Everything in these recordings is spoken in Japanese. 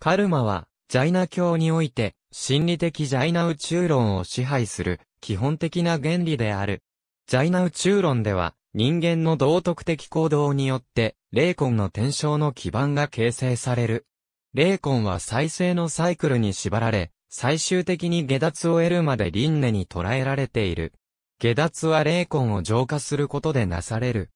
カルマは、ジャイナ教において、心理的ジャイナ宇宙論を支配する、基本的な原理である。ジャイナ宇宙論では、人間の道徳的行動によって、霊魂の転生の基盤が形成される。霊魂は再生のサイクルに縛られ、最終的に下脱を得るまで輪廻に捉えられている。下脱は霊魂を浄化することでなされる。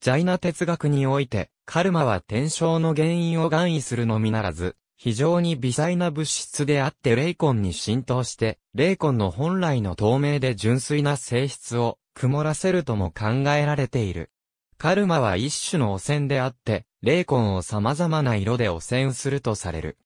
ジャイナ哲学において、カルマは転生の原因を含意するのみならず、非常に微細な物質であって霊魂に浸透して、霊魂の本来の透明で純粋な性質を曇らせるとも考えられている。カルマは一種の汚染であって、霊魂を様々な色で汚染するとされる。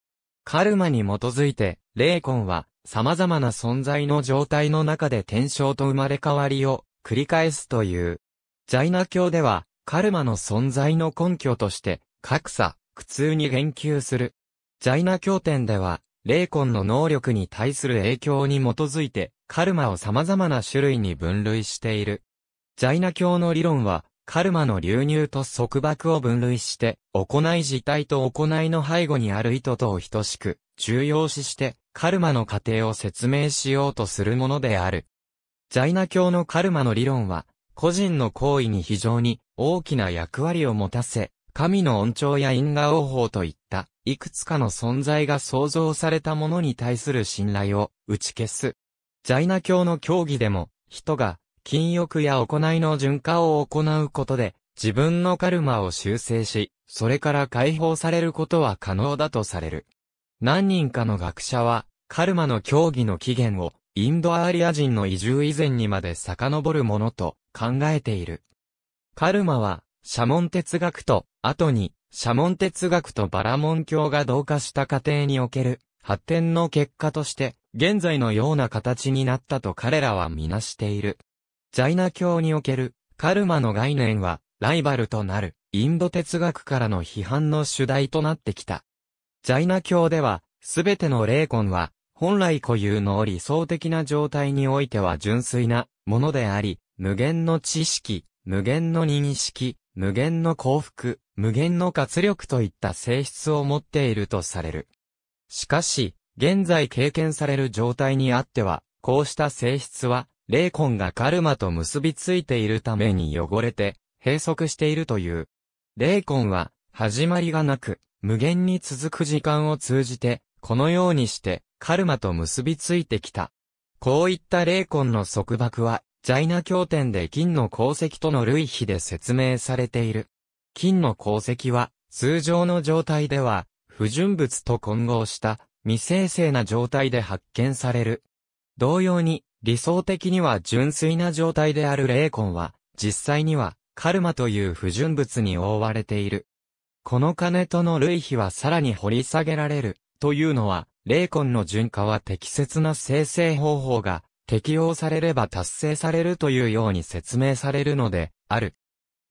カルマに基づいて、霊魂は様々な存在の状態の中で転生と生まれ変わりを繰り返すという。ジャイナ教では、カルマの存在の根拠として、格差、苦痛に言及する、在那経典では、霊魂の能力に対する影響に基づいて、カルマを様々な種類に分類している。在那教の理論は、カルマの流入と束縛を分類して、行い自体と行いの背後にある意図とを等しく、重要視して、カルマの過程を説明しようとするものである。ャイナ教のカルマの理論は、個人の行為に非常に大きな役割を持たせ、神の恩寵や因果応報といったいくつかの存在が創造されたものに対する信頼を打ち消す。ジャイナ教の教義でも、人が禁欲や行いの順化を行うことで、自分のカルマを修正し、それから解放されることは可能だとされる。何人かの学者は、カルマの教義の起源を、インドアーリア人の移住以前にまで遡るものと考えている。カルマは、社ン哲学と、後に、シャモン哲学とバラモン教が同化した過程における発展の結果として、現在のような形になったと彼らはみなしている。ジャイナ教におけるカルマの概念は、ライバルとなるインド哲学からの批判の主題となってきた。ジャイナ教では、すべての霊魂は、本来固有の理想的な状態においては純粋なものであり、無限の知識、無限の認識、無限の幸福、無限の活力といった性質を持っているとされる。しかし、現在経験される状態にあっては、こうした性質は、霊魂がカルマと結びついているために汚れて、閉塞しているという。霊魂は、始まりがなく、無限に続く時間を通じて、このようにして、カルマと結びついてきた。こういった霊魂の束縛は、在イナ経典で金の鉱石との類比で説明されている。金の鉱石は、通常の状態では、不純物と混合した未生成な状態で発見される。同様に、理想的には純粋な状態である霊魂は、実際には、カルマという不純物に覆われている。この金との類比はさらに掘り下げられる、というのは、霊魂の純化は適切な生成方法が適用されれば達成されるというように説明されるので、ある。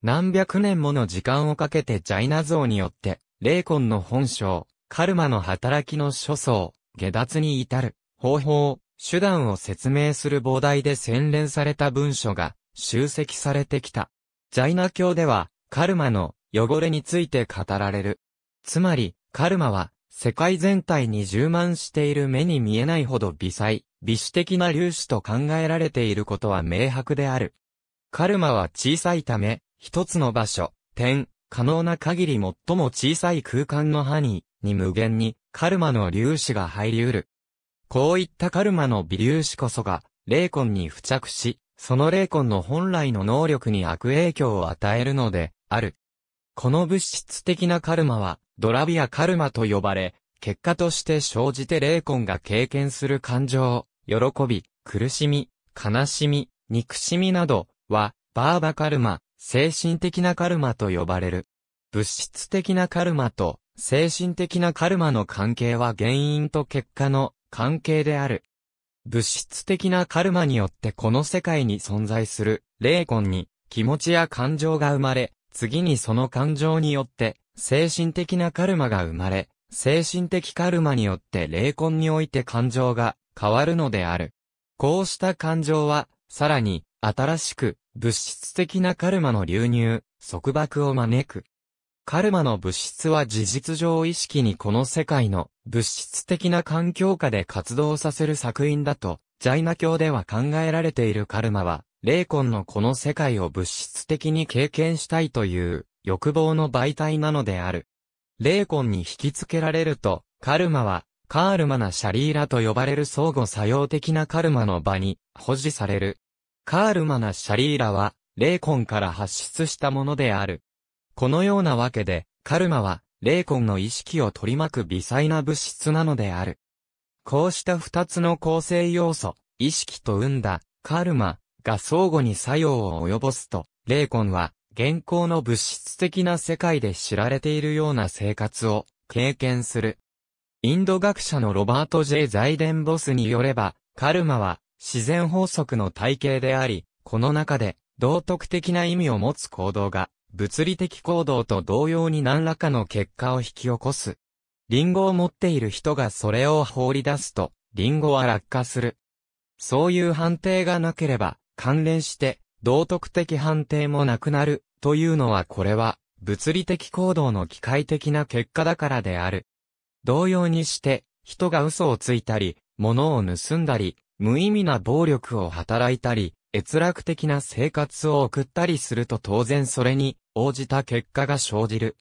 何百年もの時間をかけてジャイナ像によって、霊魂の本性、カルマの働きの諸相、下脱に至る、方法、手段を説明する膨大で洗練された文書が集積されてきた。ジャイナ教では、カルマの汚れについて語られる。つまり、カルマは世界全体に充満している目に見えないほど微細、微視的な粒子と考えられていることは明白である。カルマは小さいため、一つの場所、点、可能な限り最も小さい空間の範囲に無限にカルマの粒子が入り得る。こういったカルマの微粒子こそが、霊魂に付着し、その霊魂の本来の能力に悪影響を与えるので、ある。この物質的なカルマは、ドラビアカルマと呼ばれ、結果として生じて霊魂が経験する感情、喜び、苦しみ、悲しみ、憎しみなどは、バーバカルマ、精神的なカルマと呼ばれる。物質的なカルマと精神的なカルマの関係は原因と結果の関係である。物質的なカルマによってこの世界に存在する霊魂に気持ちや感情が生まれ、次にその感情によって精神的なカルマが生まれ、精神的カルマによって霊魂において感情が変わるのである。こうした感情は、さらに、新しく、物質的なカルマの流入、束縛を招く。カルマの物質は事実上意識にこの世界の物質的な環境下で活動させる作品だと、ジャイナ教では考えられているカルマは、霊魂のこの世界を物質的に経験したいという欲望の媒体なのである。霊魂に引き付けられると、カルマは、カールマなシャリーラと呼ばれる相互作用的なカルマの場に保持される。カールマなシャリーラは、霊魂から発出したものである。このようなわけで、カルマは、霊魂の意識を取り巻く微細な物質なのである。こうした二つの構成要素、意識と生んだ、カルマ、が相互に作用を及ぼすと、霊魂は、現行の物質的な世界で知られているような生活を経験する。インド学者のロバート・ジェイ・ザイデン・ボスによれば、カルマは自然法則の体系であり、この中で道徳的な意味を持つ行動が、物理的行動と同様に何らかの結果を引き起こす。リンゴを持っている人がそれを放り出すと、リンゴは落下する。そういう判定がなければ、関連して、道徳的判定もなくなるというのはこれは、物理的行動の機械的な結果だからである。同様にして、人が嘘をついたり、物を盗んだり、無意味な暴力を働いたり、閲楽的な生活を送ったりすると当然それに応じた結果が生じる。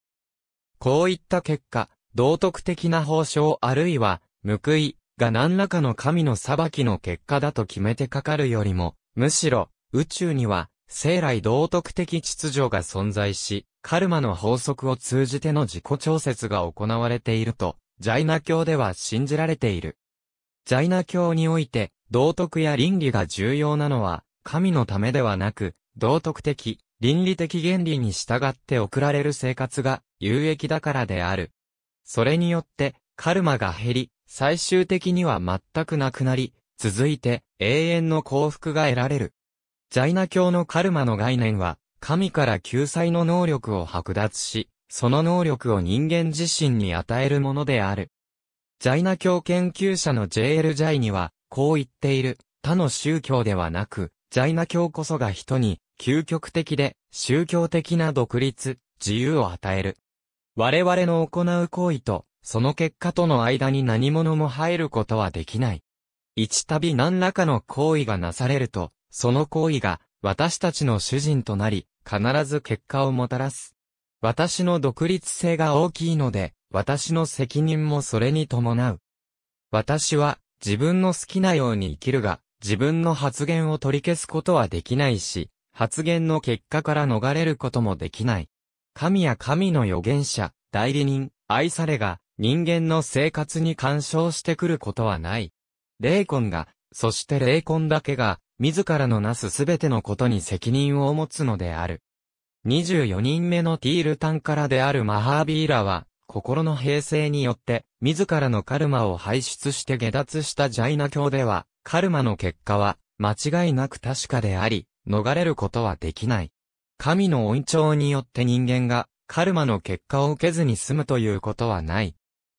こういった結果、道徳的な報奨あるいは報いが何らかの神の裁きの結果だと決めてかかるよりも、むしろ宇宙には生来道徳的秩序が存在し、カルマの法則を通じての自己調節が行われていると、ジャイナ教では信じられている。ジャイナ教において、道徳や倫理が重要なのは、神のためではなく、道徳的、倫理的原理に従って送られる生活が有益だからである。それによって、カルマが減り、最終的には全くなくなり、続いて永遠の幸福が得られる。ジャイナ教のカルマの概念は、神から救済の能力を剥奪し、その能力を人間自身に与えるものである。ジャイナ教研究者の J.L. ジャイには、こう言っている、他の宗教ではなく、ジャイナ教こそが人に、究極的で、宗教的な独立、自由を与える。我々の行う行為と、その結果との間に何者も入ることはできない。一度何らかの行為がなされると、その行為が私たちの主人となり、必ず結果をもたらす。私の独立性が大きいので、私の責任もそれに伴う。私は自分の好きなように生きるが、自分の発言を取り消すことはできないし、発言の結果から逃れることもできない。神や神の預言者、代理人、愛されが、人間の生活に干渉してくることはない。霊魂が、そして霊魂だけが、自らのなすすべてのことに責任を持つのである。24人目のティールタンからであるマハービーラは、心の平静によって、自らのカルマを排出して下脱したジャイナ教では、カルマの結果は、間違いなく確かであり、逃れることはできない。神の恩寵によって人間が、カルマの結果を受けずに済むということはない。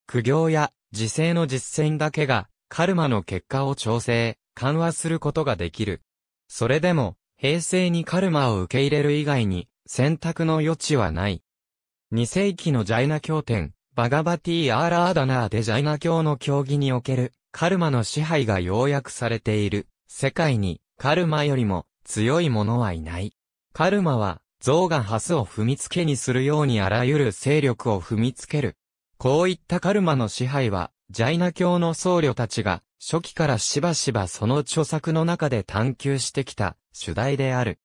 苦行や、自制の実践だけが、カルマの結果を調整、緩和することができる。それでも、平成にカルマを受け入れる以外に、選択の余地はない。2世紀のジャイナ教典、バガバティ・アーラーダナーでジャイナ教の教義における、カルマの支配が要約されている。世界に、カルマよりも、強い者はいない。カルマは、象がハスを踏みつけにするようにあらゆる勢力を踏みつける。こういったカルマの支配は、ジャイナ教の僧侶たちが初期からしばしばその著作の中で探求してきた主題である。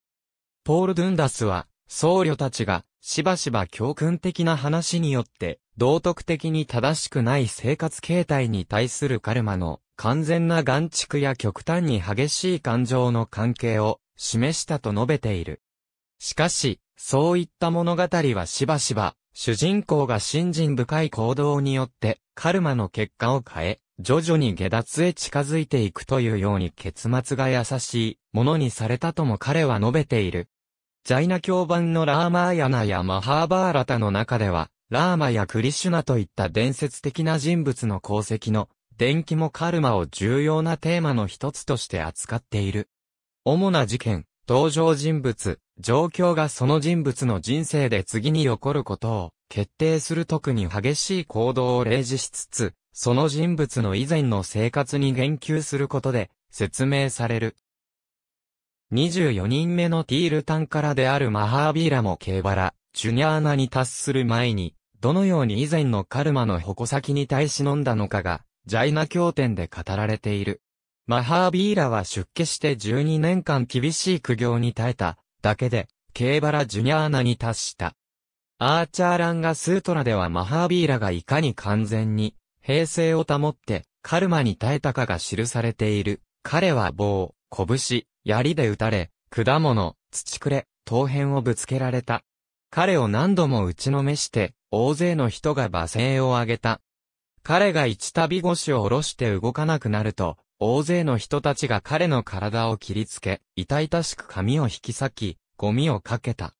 ポール・ドゥンダスは、僧侶たちがしばしば教訓的な話によって道徳的に正しくない生活形態に対するカルマの完全な眼畜や極端に激しい感情の関係を示したと述べている。しかし、そういった物語はしばしば主人公が信心深い行動によって、カルマの結果を変え、徐々に下脱へ近づいていくというように結末が優しいものにされたとも彼は述べている。ジャイナ教版のラーマーヤナやマハーバーラタの中では、ラーマやクリシュナといった伝説的な人物の功績の伝記もカルマを重要なテーマの一つとして扱っている。主な事件、登場人物、状況がその人物の人生で次に起こることを決定する特に激しい行動を例示しつつ、その人物の以前の生活に言及することで説明される。24人目のティールタンからであるマハービーラもケーバラ、ジュニャーナに達する前に、どのように以前のカルマの矛先に対し飲んだのかが、ジャイナ経典で語られている。マハービーラは出家して12年間厳しい苦行に耐えた、だけで、ケーバラ・ジュニャーナに達した。アーチャーランガ・スートラではマハービーラがいかに完全に、平静を保って、カルマに耐えたかが記されている。彼は棒、拳、槍で撃たれ、果物、土くれ、陶片をぶつけられた。彼を何度も打ちのめして、大勢の人が罵声を上げた。彼が一度腰を下ろして動かなくなると、大勢の人たちが彼の体を切りつけ、痛々しく髪を引き裂き、ゴミをかけた。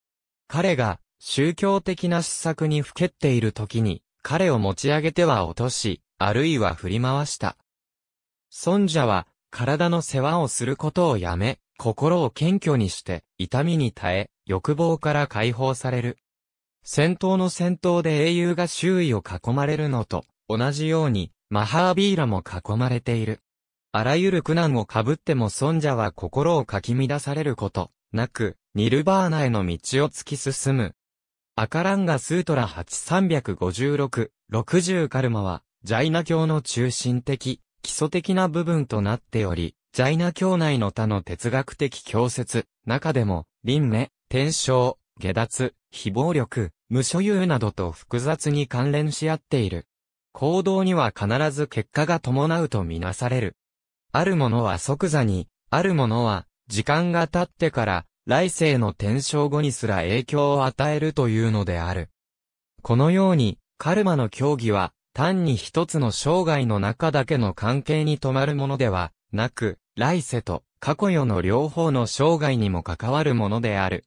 彼が、宗教的な施策にふけっている時に、彼を持ち上げては落とし、あるいは振り回した。尊者は、体の世話をすることをやめ、心を謙虚にして、痛みに耐え、欲望から解放される。戦闘の戦闘で英雄が周囲を囲まれるのと、同じように、マハービーラも囲まれている。あらゆる苦難をかぶっても尊者は心をかき乱されること、なく、ニルバーナへの道を突き進む。アカランガスートラ8356、60カルマは、ジャイナ教の中心的、基礎的な部分となっており、ジャイナ教内の他の哲学的教説、中でも、輪廻、転生、下脱、非暴力、無所有などと複雑に関連し合っている。行動には必ず結果が伴うとみなされる。あるものは即座に、あるものは、時間が経ってから、来世の転生後にすら影響を与えるというのである。このように、カルマの教義は、単に一つの生涯の中だけの関係に止まるものでは、なく、来世と過去世の両方の生涯にも関わるものである。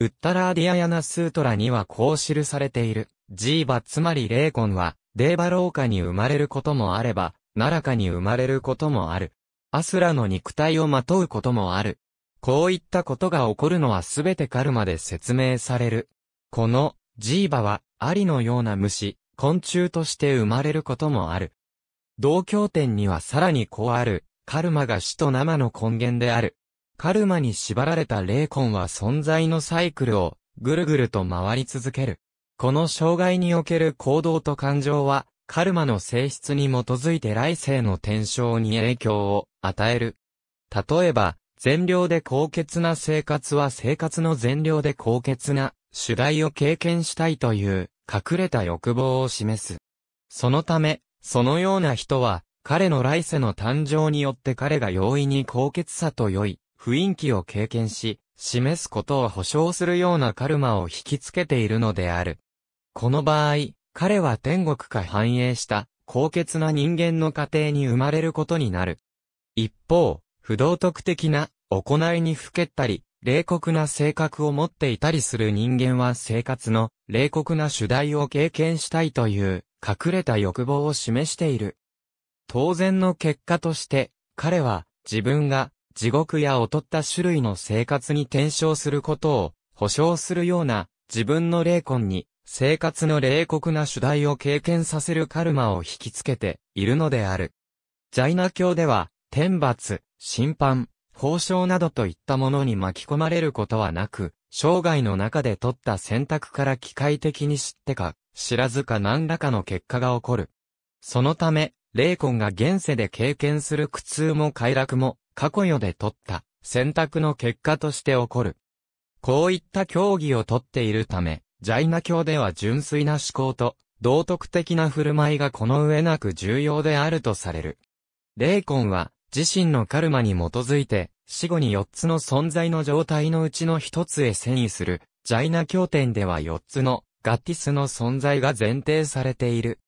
ウッタラーディアヤナスートラにはこう記されている。ジーバつまり霊魂は、デーバローカに生まれることもあれば、奈良かに生まれることもある。アスラの肉体をまとうこともある。こういったことが起こるのはすべてカルマで説明される。この、ジーバは、アリのような虫、昆虫として生まれることもある。同郷典にはさらにこうある、カルマが死と生の根源である。カルマに縛られた霊魂は存在のサイクルを、ぐるぐると回り続ける。この障害における行動と感情は、カルマの性質に基づいて来世の転生に影響を与える。例えば、善良で高潔な生活は生活の善良で高潔な主題を経験したいという隠れた欲望を示す。そのため、そのような人は、彼の来世の誕生によって彼が容易に高潔さと良い雰囲気を経験し、示すことを保証するようなカルマを引きつけているのである。この場合、彼は天国か繁栄した、高潔な人間の家庭に生まれることになる。一方、不道徳的な、行いにふけったり、冷酷な性格を持っていたりする人間は生活の冷酷な主題を経験したいという隠れた欲望を示している。当然の結果として彼は自分が地獄や劣った種類の生活に転生することを保証するような自分の霊魂に生活の冷酷な主題を経験させるカルマを引きつけているのである。ジャイナ教では、天罰、審判、報奨などといったものに巻き込まれることはなく、生涯の中で取った選択から機械的に知ってか、知らずか何らかの結果が起こる。そのため、霊魂が現世で経験する苦痛も快楽も、過去世で取った選択の結果として起こる。こういった競技を取っているため、ジャイナ教では純粋な思考と、道徳的な振る舞いがこの上なく重要であるとされる。霊魂は、自身のカルマに基づいて、死後に4つの存在の状態のうちの1つへ遷移する、ジャイナ教典では4つの、ガティスの存在が前提されている。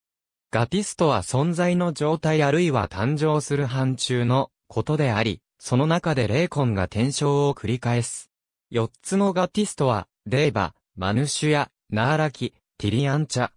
ガティスとは存在の状態あるいは誕生する範疇のことであり、その中で霊魂が転生を繰り返す。4つのガティスとは、霊馬、マヌシュヤ、ナーラキ、ティリアンチャ。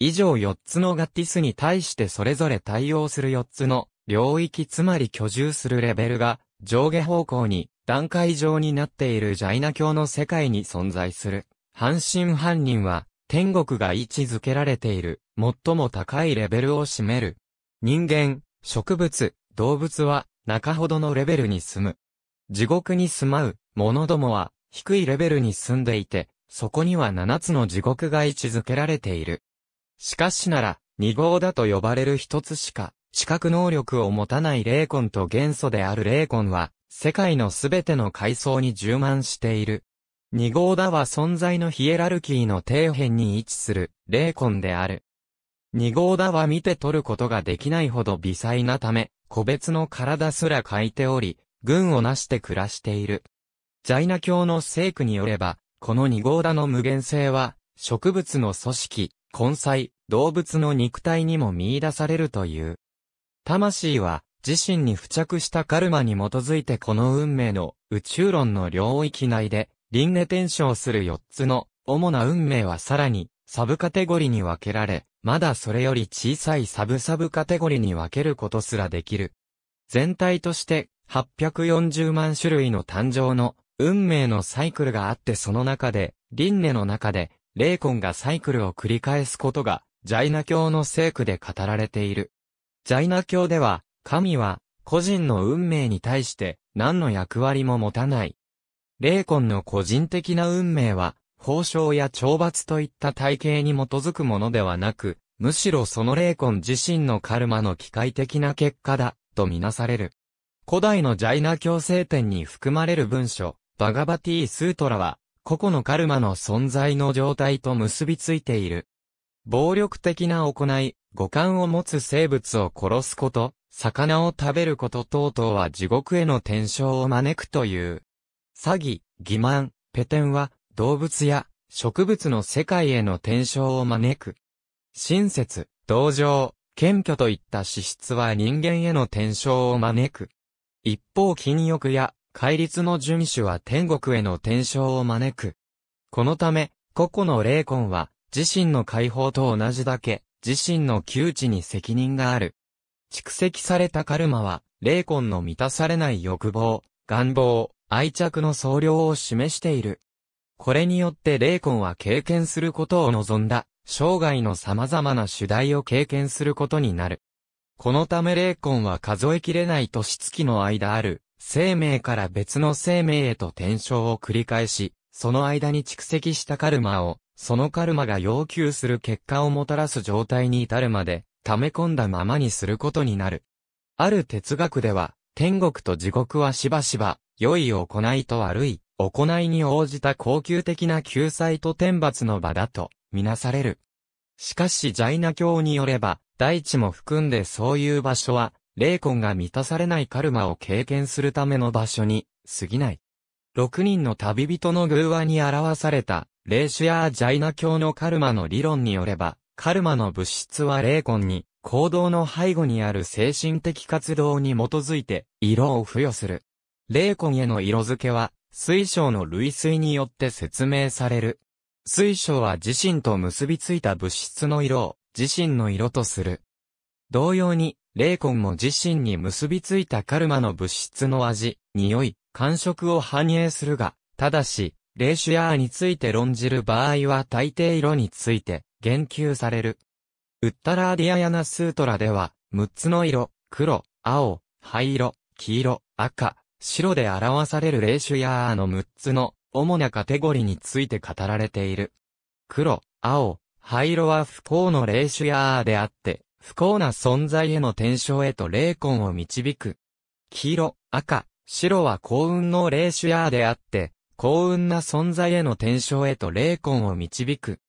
以上4つのガティスに対してそれぞれ対応する4つの領域つまり居住するレベルが上下方向に段階上になっているジャイナ教の世界に存在する。半身半人は天国が位置づけられている最も高いレベルを占める。人間、植物、動物は中ほどのレベルに住む。地獄に住まう者どもは低いレベルに住んでいて、そこには七つの地獄が位置づけられている。しかしなら、二号だと呼ばれる一つしか、視覚能力を持たない霊魂と元素である霊魂は、世界のすべての階層に充満している。二号だは存在のヒエラルキーの底辺に位置する霊魂である。二号だは見て取ることができないほど微細なため、個別の体すら欠いており、群をなして暮らしている。ジャイナ教の聖句によれば、この二号打の無限性は、植物の組織、根菜、動物の肉体にも見出されるという。魂は、自身に付着したカルマに基づいてこの運命の宇宙論の領域内で、輪廻転生する四つの主な運命はさらにサブカテゴリに分けられ、まだそれより小さいサブサブカテゴリに分けることすらできる。全体として840万種類の誕生の運命のサイクルがあってその中で、輪廻の中で、霊魂がサイクルを繰り返すことが、ジャイナ教の聖句で語られている。ジャイナ教では、神は、個人の運命に対して何の役割も持たない。霊魂の個人的な運命は、報奨や懲罰といった体系に基づくものではなく、むしろその霊魂自身のカルマの機械的な結果だ、とみなされる。古代のジャイナ教聖典に含まれる文書、バガバティースートラは、個々のカルマの存在の状態と結びついている。暴力的な行い、五感を持つ生物を殺すこと、魚を食べること等々は地獄への転生を招くという。詐欺、欺瞞、ペテンは、動物や植物の世界への転生を招く。親切、同情、謙虚といった資質は人間への転生を招く。一方禁欲や戒律の遵守は天国への転生を招く。このため、個々の霊魂は、自身の解放と同じだけ、自身の窮地に責任がある。蓄積されたカルマは、霊魂の満たされない欲望、願望、愛着の総量を示している。これによって霊魂は経験することを望んだ、生涯の様々な主題を経験することになる。このため霊魂は数えきれない年月の間ある、生命から別の生命へと転生を繰り返し、その間に蓄積したカルマを、そのカルマが要求する結果をもたらす状態に至るまで、溜め込んだままにすることになる。ある哲学では、天国と地獄はしばしば、良い行いと悪い、行いに応じた恒久的な救済と天罰の場だと、みなされる。しかしジャイナ教によれば、大地も含んでそういう場所は、霊魂が満たされないカルマを経験するための場所に過ぎない。6人の旅人の偶話に表された、霊主やジャイナ教のカルマの理論によれば、カルマの物質は霊魂に、行動の背後にある精神的活動に基づいて、色を付与する。霊魂への色付けは、水晶の類推によって説明される。水晶は自身と結びついた物質の色を、自身の色とする。同様に、霊魂も自身に結びついたカルマの物質の味、匂い、感触を反映するが、ただし、霊主やーについて論じる場合は大抵色について言及される。ウッタラーディアヤナスートラでは、6つの色、黒、青、灰色、黄色、赤、白で表される霊種やーの6つの主なカテゴリーについて語られている。黒、青、灰色は不幸の霊種やーであって、不幸な存在への転生へと霊魂を導く。黄色、赤、白は幸運の霊主やーであって、幸運な存在への転生へと霊魂を導く。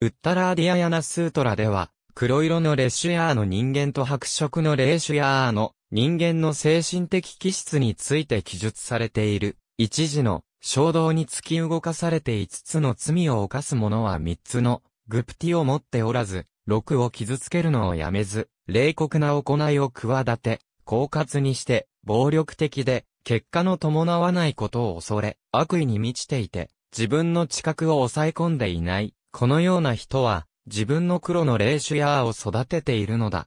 ウッタラーディアヤナスートラでは、黒色のレシュヤーの人間と白色のレ主シュヤーの人間の精神的気質について記述されている。一時の衝動に突き動かされて5つの罪を犯す者は3つのグプティを持っておらず、六を傷つけるのをやめず、冷酷な行いを企て、狡猾にして、暴力的で、結果の伴わないことを恐れ、悪意に満ちていて、自分の知覚を抑え込んでいない。このような人は、自分の黒の霊主やを育てているのだ。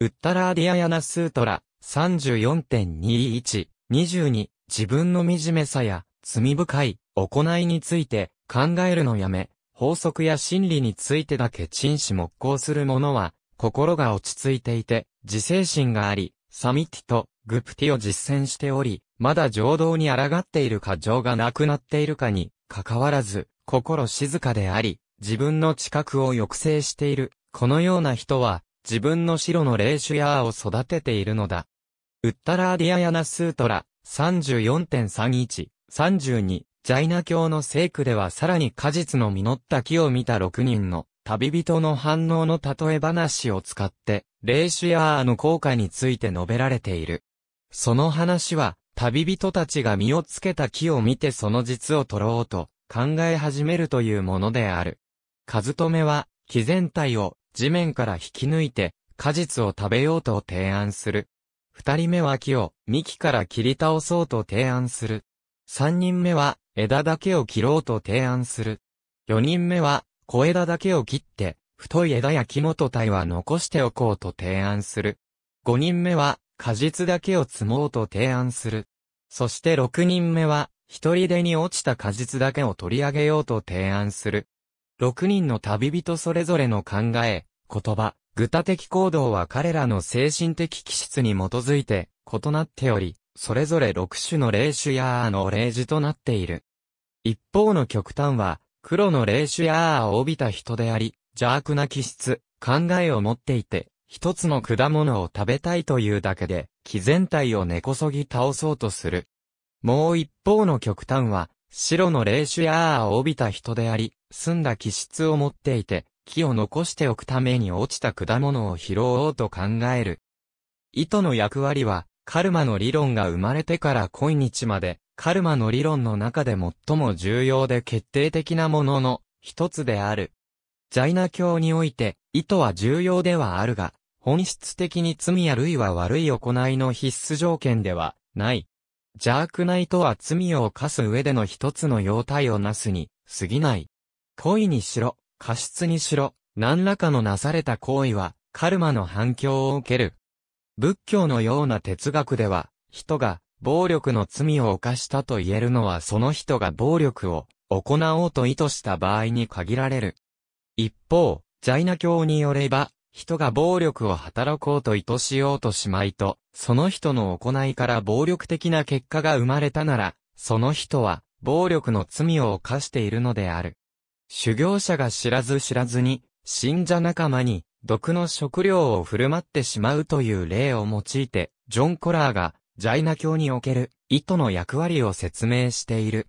ウッタラーディアヤナスートラ34.21、22、自分の惨めさや、罪深い、行いについて、考えるのやめ、法則や真理についてだけ陳死木行する者は、心が落ち着いていて、自制心があり、サミティとグプティを実践しており、まだ情動に抗っているか情がなくなっているかに、かかわらず、心静かであり、自分の知覚を抑制している。このような人は、自分の白の霊種やを育てているのだ。ウッタラーディアヤナスートラ、34.31、32、ジャイナ教の聖句ではさらに果実の実った木を見た6人の旅人の反応の例え話を使って、霊主やアーの効果について述べられている。その話は、旅人たちが実をつけた木を見てその実を取ろうと考え始めるというものである。カズトメは、木全体を地面から引き抜いて、果実を食べようと提案する。二人目は木を幹から切り倒そうと提案する。三人目は、枝だけを切ろうと提案する。四人目は、小枝だけを切って、太い枝や木元体は残しておこうと提案する。五人目は、果実だけを積もうと提案する。そして六人目は、一人でに落ちた果実だけを取り上げようと提案する。六人の旅人それぞれの考え、言葉、具体的行動は彼らの精神的気質に基づいて異なっており、それぞれ6種の霊種やーの霊樹となっている。一方の極端は、黒の霊種やーを帯びた人であり、邪悪な気質、考えを持っていて、一つの果物を食べたいというだけで、気全体を根こそぎ倒そうとする。もう一方の極端は、白の霊種やーを帯びた人であり、澄んだ気質を持っていて、木を残しておくために落ちた果物を拾おうと考える。糸の役割は、カルマの理論が生まれてから今日まで、カルマの理論の中で最も重要で決定的なものの一つである。ジャイナ教において、意図は重要ではあるが、本質的に罪や類は悪い行いの必須条件ではない。邪悪な意図は罪を犯す上での一つの様態をなすに過ぎない。恋にしろ、過失にしろ、何らかのなされた行為は、カルマの反響を受ける。仏教のような哲学では、人が暴力の罪を犯したと言えるのはその人が暴力を行おうと意図した場合に限られる。一方、ジャイナ教によれば、人が暴力を働こうと意図しようとしまいと、その人の行いから暴力的な結果が生まれたなら、その人は暴力の罪を犯しているのである。修行者が知らず知らずに、信者仲間に毒の食料を振る舞ってしまうという例を用いて、ジョン・コラーが、ジャイナ教における、意図の役割を説明している。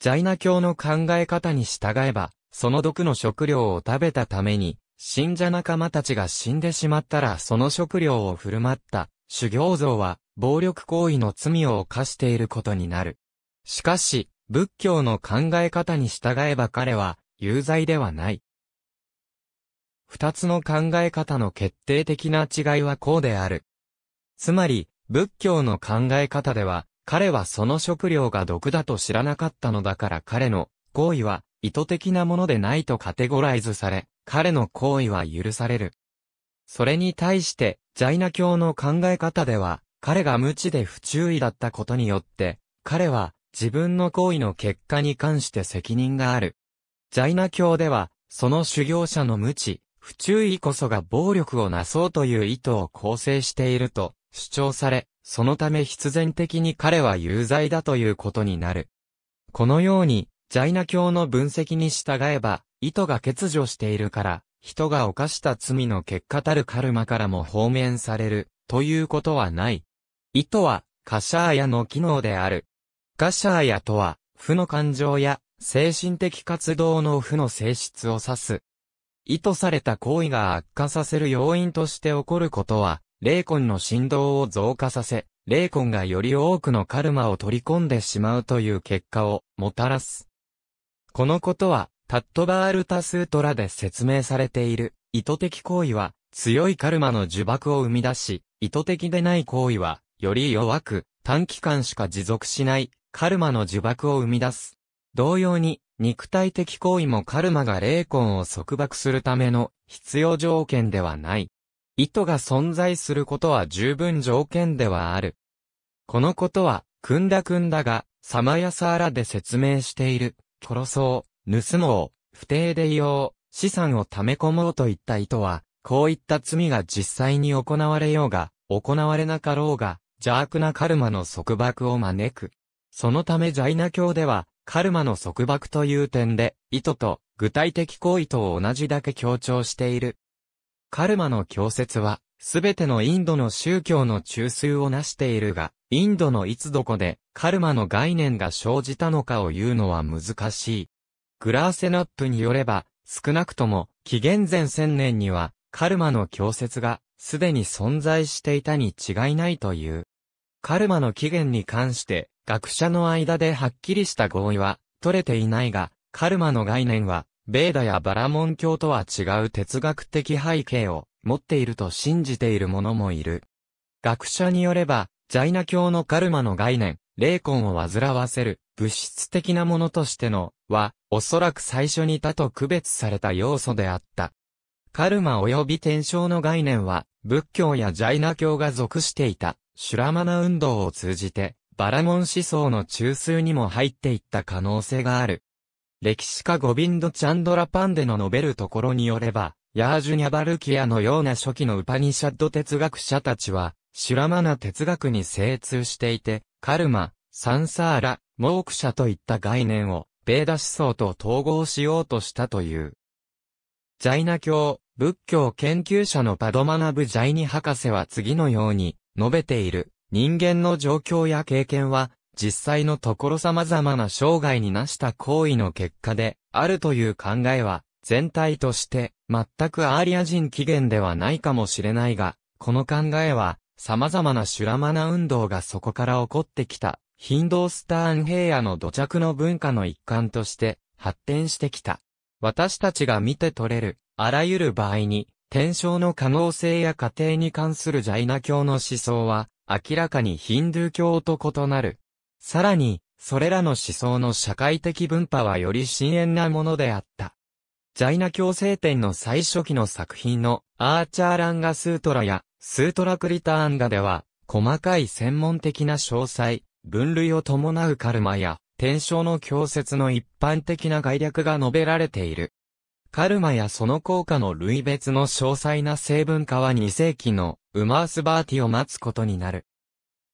ジャイナ教の考え方に従えば、その毒の食料を食べたために、信者仲間たちが死んでしまったらその食料を振る舞った、修行像は、暴力行為の罪を犯していることになる。しかし、仏教の考え方に従えば彼は、有罪ではない。二つの考え方の決定的な違いはこうである。つまり、仏教の考え方では、彼はその食料が毒だと知らなかったのだから彼の行為は意図的なものでないとカテゴライズされ、彼の行為は許される。それに対して、ジャイナ教の考え方では、彼が無知で不注意だったことによって、彼は自分の行為の結果に関して責任がある。ジャイナ教では、その修行者の無知、不注意こそが暴力をなそうという意図を構成していると主張され、そのため必然的に彼は有罪だということになる。このように、ジャイナ教の分析に従えば、意図が欠如しているから、人が犯した罪の結果たるカルマからも放免される、ということはない。意図は、カシャーヤの機能である。カシャーヤとは、負の感情や、精神的活動の負の性質を指す、意図された行為が悪化させる要因として起こることは、霊魂の振動を増加させ、霊魂がより多くのカルマを取り込んでしまうという結果をもたらす。このことは、タットバールタスートラで説明されている、意図的行為は、強いカルマの呪縛を生み出し、意図的でない行為は、より弱く、短期間しか持続しない、カルマの呪縛を生み出す。同様に、肉体的行為もカルマが霊魂を束縛するための必要条件ではない。意図が存在することは十分条件ではある。このことは、くんだくんだが、サマヤサーラで説明している、殺そう、盗もう、不定でいよう、資産を溜め込もうといった意図は、こういった罪が実際に行われようが、行われなかろうが、邪悪なカルマの束縛を招く。そのためジャイナ教では、カルマの束縛という点で、意図と具体的行為と同じだけ強調している。カルマの教説は、すべてのインドの宗教の中枢を成しているが、インドのいつどこでカルマの概念が生じたのかを言うのは難しい。グラーセナップによれば、少なくとも紀元前1000年には、カルマの教説がすでに存在していたに違いないという。カルマの起源に関して、学者の間ではっきりした合意は取れていないが、カルマの概念は、ベーダやバラモン教とは違う哲学的背景を持っていると信じている者もいる。学者によれば、ジャイナ教のカルマの概念、霊魂を煩わせる、物質的なものとしての、は、おそらく最初に他と区別された要素であった。カルマ及び転生の概念は、仏教やジャイナ教が属していた、シュラマナ運動を通じて、バラモン思想の中枢にも入っていった可能性がある。歴史家ゴビンド・チャンドラ・パンデの述べるところによれば、ヤージュニャ・バルキアのような初期のウパニシャッド哲学者たちは、シュラマナ哲学に精通していて、カルマ、サンサーラ、モークシャといった概念を、ベーダ思想と統合しようとしたという。ジャイナ教、仏教研究者のパドマナブ・ジャイニ博士は次のように述べている。人間の状況や経験は、実際のところ様々な生涯になした行為の結果で、あるという考えは、全体として、全くアーリア人起源ではないかもしれないが、この考えは、様々な修羅マナ運動がそこから起こってきた、ヒンドースターン平野の土着の文化の一環として、発展してきた。私たちが見て取れる、あらゆる場合に、転生の可能性や過程に関するジャイナ教の思想は、明らかにヒンドゥー教と異なる。さらに、それらの思想の社会的分派はより深遠なものであった。ジャイナ教聖典の最初期の作品のアーチャーランガスートラやスートラクリターンガでは、細かい専門的な詳細、分類を伴うカルマや、転生の教説の一般的な概略が述べられている。カルマやその効果の類別の詳細な成分化は2世紀のウマースバーティを待つことになる。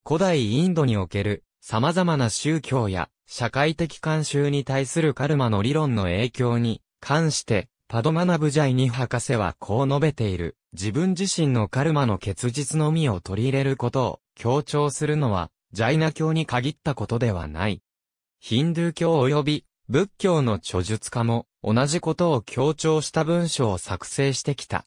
古代インドにおける様々な宗教や社会的慣習に対するカルマの理論の影響に関してパドマナブジャイニ博士はこう述べている。自分自身のカルマの結実のみを取り入れることを強調するのはジャイナ教に限ったことではない。ヒンドゥー教及び仏教の著述家も同じことを強調した文章を作成してきた。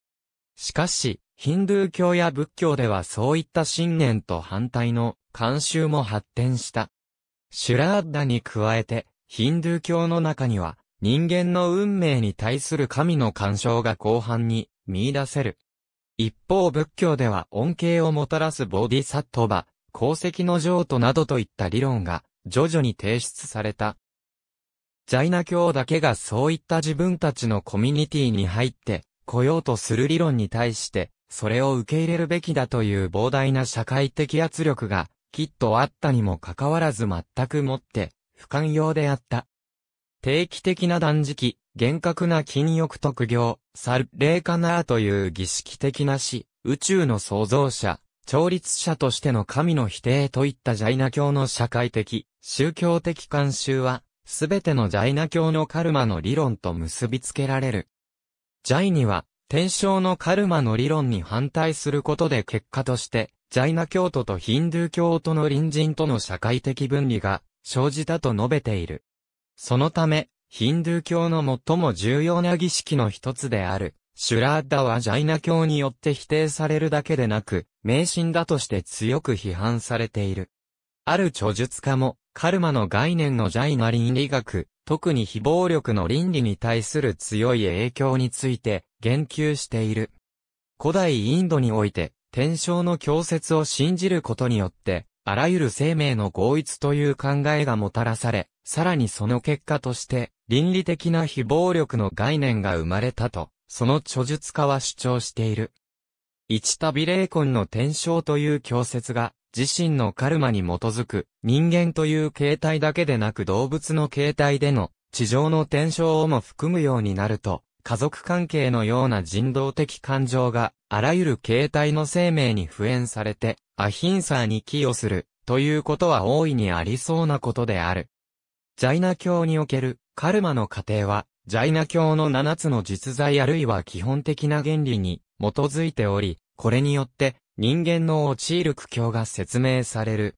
しかし、ヒンドゥー教や仏教ではそういった信念と反対の慣習も発展した。シュラーッダに加えて、ヒンドゥー教の中には、人間の運命に対する神の干渉が後半に見出せる。一方仏教では恩恵をもたらすボディサットバ、功績の譲渡などといった理論が徐々に提出された。ジャイナ教だけがそういった自分たちのコミュニティに入って来ようとする理論に対して、それを受け入れるべきだという膨大な社会的圧力が、きっとあったにもかかわらず全くもって、不寛容であった。定期的な断食、厳格な禁欲特業、サ霊カナーという儀式的な死、宇宙の創造者、調律者としての神の否定といったジャイナ教の社会的、宗教的慣習は、すべてのジャイナ教のカルマの理論と結びつけられる。ジャイには、天正のカルマの理論に反対することで結果として、ジャイナ教徒とヒンドゥー教徒の隣人との社会的分離が生じたと述べている。そのため、ヒンドゥー教の最も重要な儀式の一つである、シュラーダはジャイナ教によって否定されるだけでなく、迷信だとして強く批判されている。ある著述家も、カルマの概念のジャイナ倫理学、特に非暴力の倫理に対する強い影響について言及している。古代インドにおいて、天正の教説を信じることによって、あらゆる生命の合一という考えがもたらされ、さらにその結果として、倫理的な非暴力の概念が生まれたと、その著述家は主張している。一旅霊魂の天正という教説が、自身のカルマに基づく、人間という形態だけでなく動物の形態での、地上の転生をも含むようになると、家族関係のような人道的感情が、あらゆる形態の生命に普縁されて、アヒンサーに寄与する、ということは大いにありそうなことである。ジャイナ教における、カルマの過程は、ジャイナ教の7つの実在あるいは基本的な原理に基づいており、これによって人間の陥る苦境が説明される。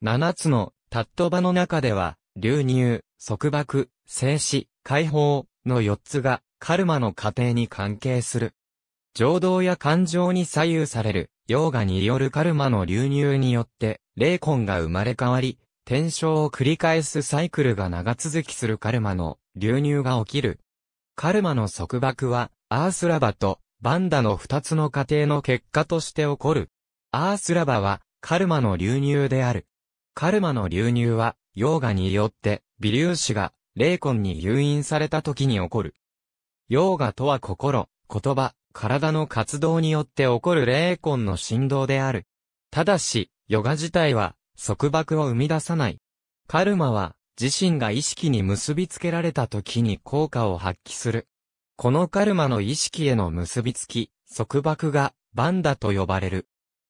七つのタットバの中では、流入、束縛、静止、解放の四つがカルマの過程に関係する。情動や感情に左右される、ヨーガによるカルマの流入によって、霊魂が生まれ変わり、転生を繰り返すサイクルが長続きするカルマの流入が起きる。カルマの束縛は、アースラバとバンダの二つの過程の結果として起こる。アースラバは、カルマの流入である。カルマの流入は、ーガによって、微粒子が、霊魂に誘引された時に起こる。溶ガとは心、言葉、体の活動によって起こる霊魂の振動である。ただし、ヨガ自体は、束縛を生み出さない。カルマは、自身が意識に結びつけられた時に効果を発揮する。このカルマの意識への結びつき、束縛が、バンダと呼ばれる。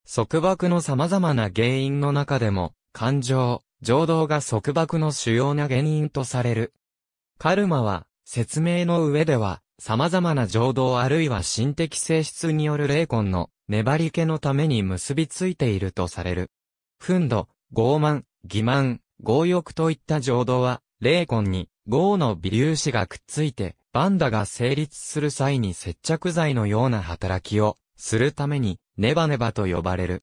束縛の様々な原因の中でも、感情、情動が束縛の主要な原因とされる。カルマは、説明の上では、様々な情動あるいは心的性質による霊魂の粘り気のために結びついているとされる。憤怒、傲慢、欺瞞、強欲といった情動は、霊魂に、業の微粒子がくっついて、バンダが成立する際に接着剤のような働きをするためにネバネバと呼ばれる。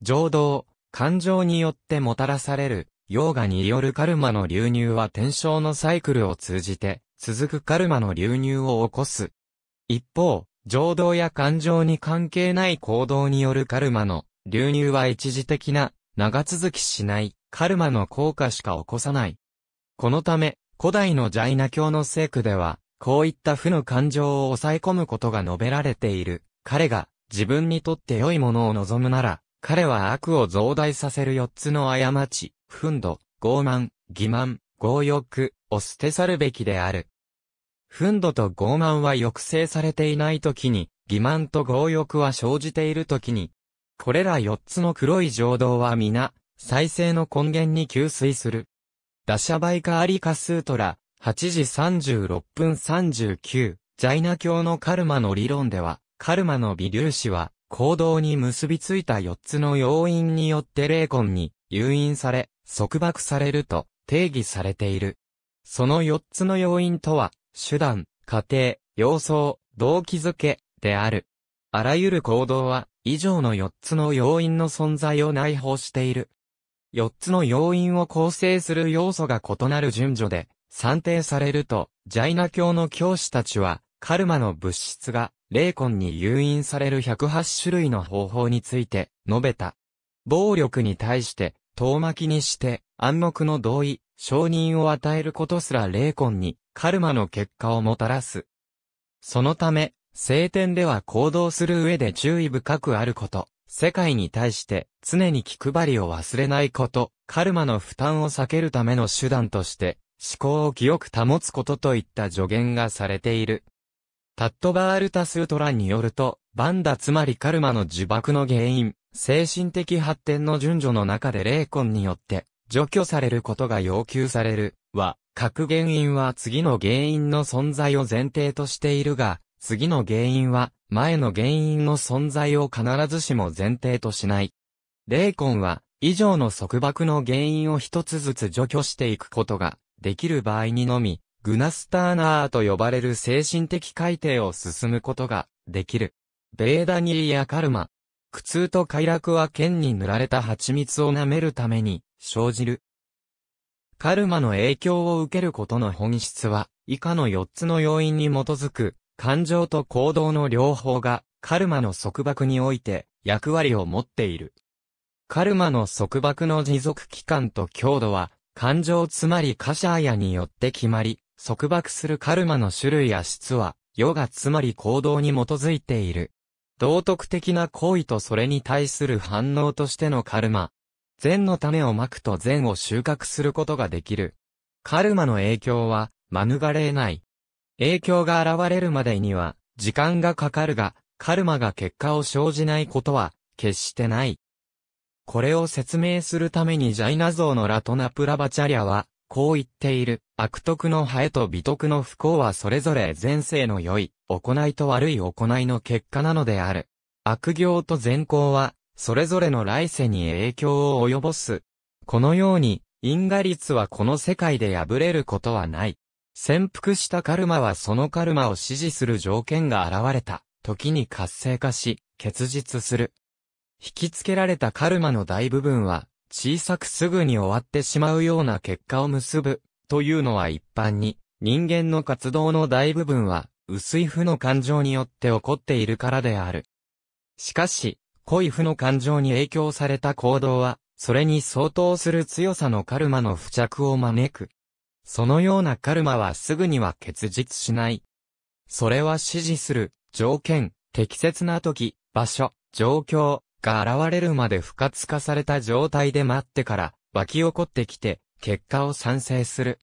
情動、感情によってもたらされる、溶ガによるカルマの流入は転生のサイクルを通じて、続くカルマの流入を起こす。一方、情動や感情に関係ない行動によるカルマの流入は一時的な、長続きしない、カルマの効果しか起こさない。このため、古代のジャイナ教の聖句では、こういった負の感情を抑え込むことが述べられている。彼が自分にとって良いものを望むなら、彼は悪を増大させる四つの過ち、憤怒、傲慢、欺瞞、強欲を捨て去るべきである。憤怒と傲慢は抑制されていない時に、欺瞞と強欲は生じている時に、これら四つの黒い情動は皆、再生の根源に吸水する。ダシャバイカ・アリカ・スートラ、8時36分39、ジャイナ教のカルマの理論では、カルマの微粒子は、行動に結びついた4つの要因によって霊魂に誘引され、束縛されると定義されている。その4つの要因とは、手段、過程、様相、動機づけ、である。あらゆる行動は、以上の4つの要因の存在を内包している。4つの要因を構成する要素が異なる順序で、算定されると、ジャイナ教の教師たちは、カルマの物質が、霊魂に誘引される108種類の方法について、述べた。暴力に対して、遠巻きにして、暗黙の同意、承認を与えることすら霊魂に、カルマの結果をもたらす。そのため、聖典では行動する上で注意深くあること、世界に対して常に気配りを忘れないこと、カルマの負担を避けるための手段として、思考を清く保つことといった助言がされている。タットバールタスートラによると、バンダつまりカルマの呪縛の原因、精神的発展の順序の中で霊魂によって除去されることが要求される、は、各原因は次の原因の存在を前提としているが、次の原因は前の原因の存在を必ずしも前提としない。霊魂は以上の束縛の原因を一つずつ除去していくことができる場合にのみ、グナスターナーと呼ばれる精神的改定を進むことができる。ベーダニーやカルマ。苦痛と快楽は剣に塗られた蜂蜜を舐めるために生じる。カルマの影響を受けることの本質は、以下の4つの要因に基づく、感情と行動の両方が、カルマの束縛において、役割を持っている。カルマの束縛の持続期間と強度は、感情つまりカシャーヤによって決まり、束縛するカルマの種類や質は、ヨガつまり行動に基づいている。道徳的な行為とそれに対する反応としてのカルマ。善の種をまくと善を収穫することができる。カルマの影響は、免れない。影響が現れるまでには、時間がかかるが、カルマが結果を生じないことは、決してない。これを説明するためにジャイナ像のラトナプラバチャリャは、こう言っている。悪徳のハエと美徳の不幸はそれぞれ前世の良い、行いと悪い行いの結果なのである。悪行と善行は、それぞれの来世に影響を及ぼす。このように、因果律はこの世界で破れることはない。潜伏したカルマはそのカルマを支持する条件が現れた、時に活性化し、結実する。引きつけられたカルマの大部分は、小さくすぐに終わってしまうような結果を結ぶ、というのは一般に、人間の活動の大部分は、薄い負の感情によって起こっているからである。しかし、濃い負の感情に影響された行動は、それに相当する強さのカルマの付着を招く。そのようなカルマはすぐには結実しない。それは指示する、条件、適切な時、場所、状況、が現れるまで不活化された状態で待ってから、湧き起こってきて、結果を賛成する。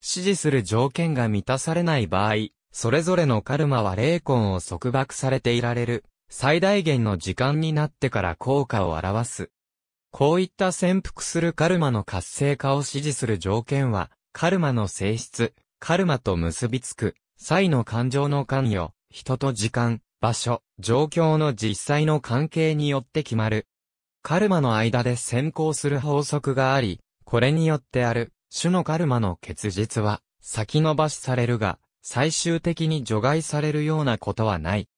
支持する条件が満たされない場合、それぞれのカルマは霊魂を束縛されていられる、最大限の時間になってから効果を表す。こういった潜伏するカルマの活性化を支持する条件は、カルマの性質、カルマと結びつく、際の感情の関与、人と時間、場所、状況の実際の関係によって決まる。カルマの間で先行する法則があり、これによってある、種のカルマの結実は、先延ばしされるが、最終的に除外されるようなことはない。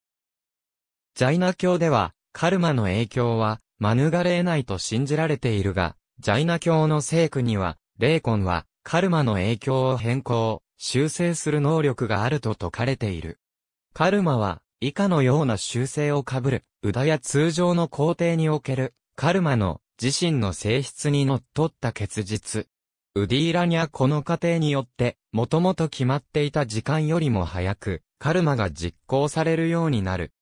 ジャイナ教では、カルマの影響は、免れ得ないと信じられているが、ジャイナ教の聖句には、霊魂は、カルマの影響を変更、修正する能力があると説かれている。カルマは、以下のような修正を被る、うだや通常の皇帝における、カルマの自身の性質にのっとった結実。ウディーラニャこの過程によって、もともと決まっていた時間よりも早く、カルマが実行されるようになる。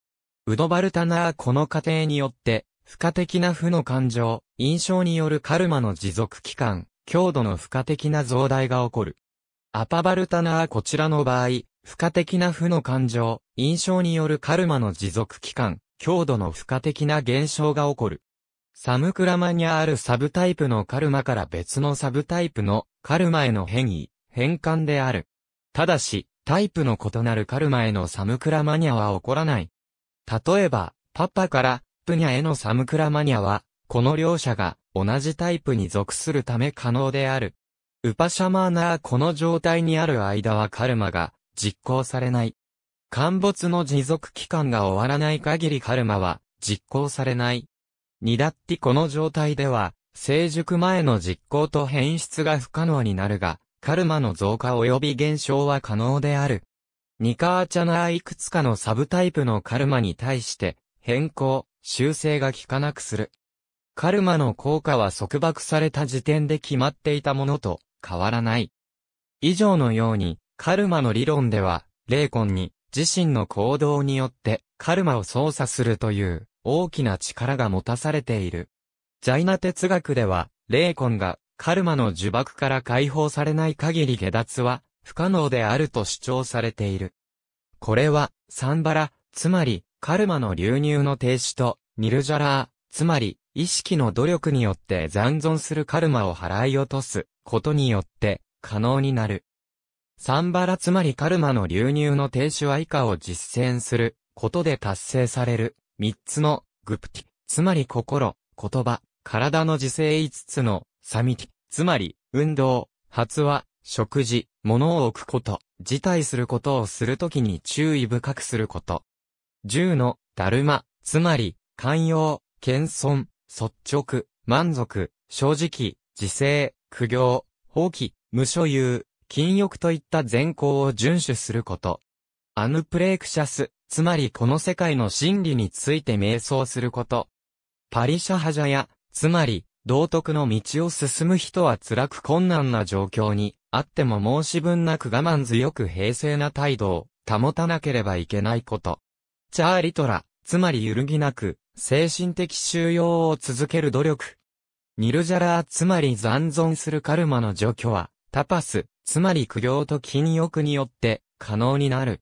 ウドバルタナはこの過程によって、付加的な負の感情、印象によるカルマの持続期間、強度の付加的な増大が起こる。アパバルタナはこちらの場合、付加的な負の感情、印象によるカルマの持続期間、強度の付加的な現象が起こる。サムクラマにあるサブタイプのカルマから別のサブタイプのカルマへの変異、変換である。ただし、タイプの異なるカルマへのサムクラマニアは起こらない。例えば、パパからプニャへのサムクラマニアは、この両者が同じタイプに属するため可能である。ウパシャマーナーこの状態にある間はカルマが実行されない。陥没の持続期間が終わらない限りカルマは実行されない。2だってこの状態では、成熟前の実行と変質が不可能になるが、カルマの増加及び減少は可能である。ニカーチャナーいくつかのサブタイプのカルマに対して、変更、修正が効かなくする。カルマの効果は束縛された時点で決まっていたものと変わらない。以上のように、カルマの理論では、霊魂に自身の行動によってカルマを操作するという大きな力が持たされている。ジャイナ哲学では、霊魂がカルマの呪縛から解放されない限り下脱は不可能であると主張されている。これは、サンバラ、つまり、カルマの流入の停止と、ニルジャラー、つまり、意識の努力によって残存するカルマを払い落とすことによって可能になる。サンバラつまりカルマの流入の停止は以下を実践することで達成される3つのグプティ、つまり心、言葉、体の自制5つのサミティ、つまり運動、発話、食事、物を置くこと、辞退することをするときに注意深くすること。10のだるま、つまり寛容、謙遜、率直、満足、正直、自制、苦行、放棄、無所有、禁欲といった善行を遵守すること。アヌプレークシャス、つまりこの世界の真理について瞑想すること。パリシャハジャヤ、つまり、道徳の道を進む人は辛く困難な状況に、あっても申し分なく我慢強く平静な態度を保たなければいけないこと。チャーリトラ、つまり揺るぎなく、精神的収容を続ける努力。ニルジャラーつまり残存するカルマの除去は、タパス、つまり苦行と禁欲によって可能になる。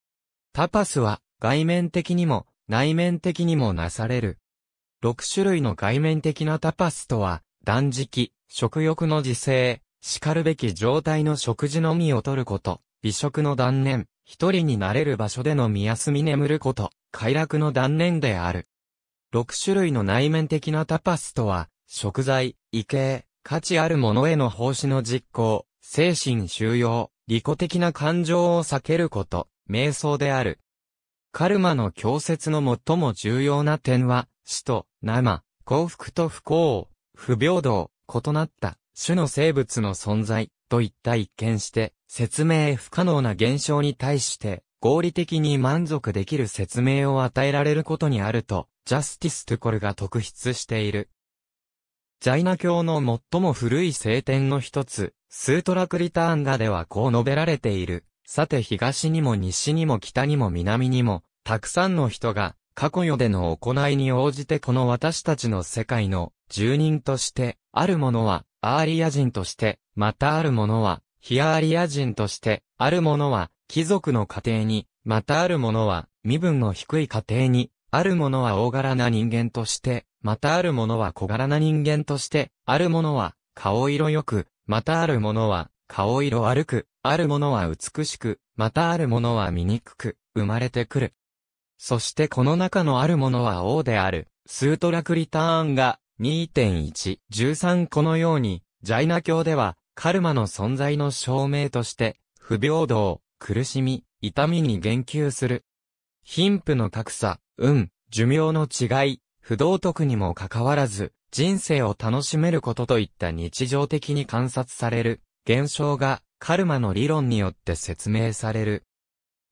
タパスは外面的にも内面的にもなされる。6種類の外面的なタパスとは、断食、食欲の自制、叱るべき状態の食事のみを取ること、美食の断念、一人になれる場所での見休み眠ること、快楽の断念である。6種類の内面的なタパスとは、食材、異形、価値あるものへの奉仕の実行、精神収容、利己的な感情を避けること、瞑想である。カルマの教説の最も重要な点は、死と生、幸福と不幸、不平等、異なった種の生物の存在といった一見して説明不可能な現象に対して合理的に満足できる説明を与えられることにあるとジャスティス・トゥコルが特筆している。ジャイナ教の最も古い聖典の一つ、スートラクリターンガではこう述べられている。さて東にも西にも北にも南にも、たくさんの人が、過去世での行いに応じてこの私たちの世界の住人として、ある者はアーリア人として、またある者はヒアーリア人として、ある者は貴族の家庭に、またある者は身分の低い家庭に、ある者は大柄な人間として、またある者は小柄な人間として、ある者は顔色よく、またある者は顔色悪く、ある者は美しく、またある者は醜く、生まれてくる。そしてこの中のある者は王である、スートラクリターンが2.1、13このように、ジャイナ教では、カルマの存在の証明として、不平等、苦しみ、痛みに言及する。貧富の格差、運、寿命の違い、不道徳にもかかわらず、人生を楽しめることといった日常的に観察される現象がカルマの理論によって説明される。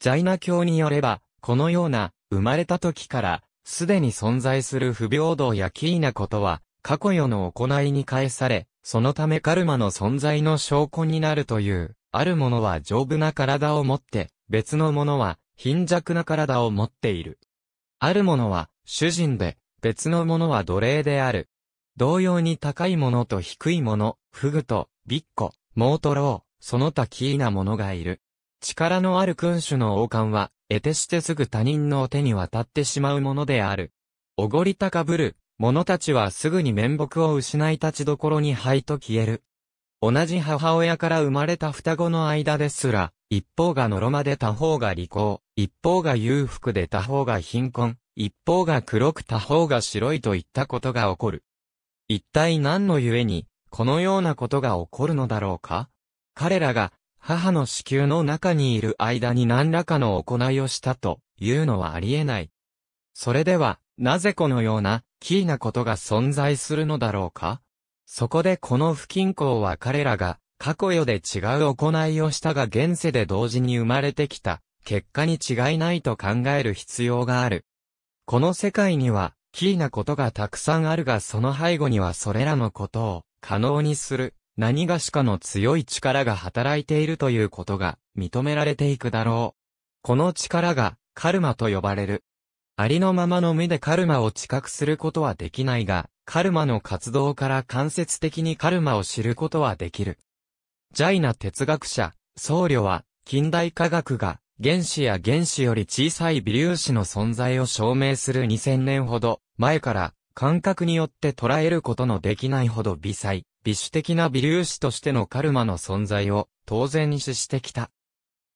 ジャイナ教によれば、このような生まれた時からすでに存在する不平等や奇異なことは過去世の行いに返され、そのためカルマの存在の証拠になるという、あるものは丈夫な体を持って、別のものは貧弱な体を持っている。あるものは主人で、別のものは奴隷である。同様に高いものと低いもの、フグと、ビッコ、モートロー、その他キーなものがいる。力のある君主の王冠は、得てしてすぐ他人の手に渡ってしまうものである。おごり高ぶる、者たちはすぐに面目を失い立ちどころに灰と消える。同じ母親から生まれた双子の間ですら、一方が呪ろまで他方が利口、一方が裕福で他方が貧困、一方が黒く他方が白いといったことが起こる。一体何のゆえに、このようなことが起こるのだろうか彼らが、母の子宮の中にいる間に何らかの行いをしたというのはありえない。それでは、なぜこのような、キーなことが存在するのだろうかそこでこの不均衡は彼らが、過去世で違う行いをしたが現世で同時に生まれてきた、結果に違いないと考える必要がある。この世界には、キーなことがたくさんあるがその背後にはそれらのことを可能にする何がしかの強い力が働いているということが認められていくだろう。この力がカルマと呼ばれる。ありのままの目でカルマを知覚することはできないが、カルマの活動から間接的にカルマを知ることはできる。ジャイナ哲学者、僧侶は近代科学が原子や原子より小さい微粒子の存在を証明する2000年ほど前から感覚によって捉えることのできないほど微細、微種的な微粒子としてのカルマの存在を当然視してきた。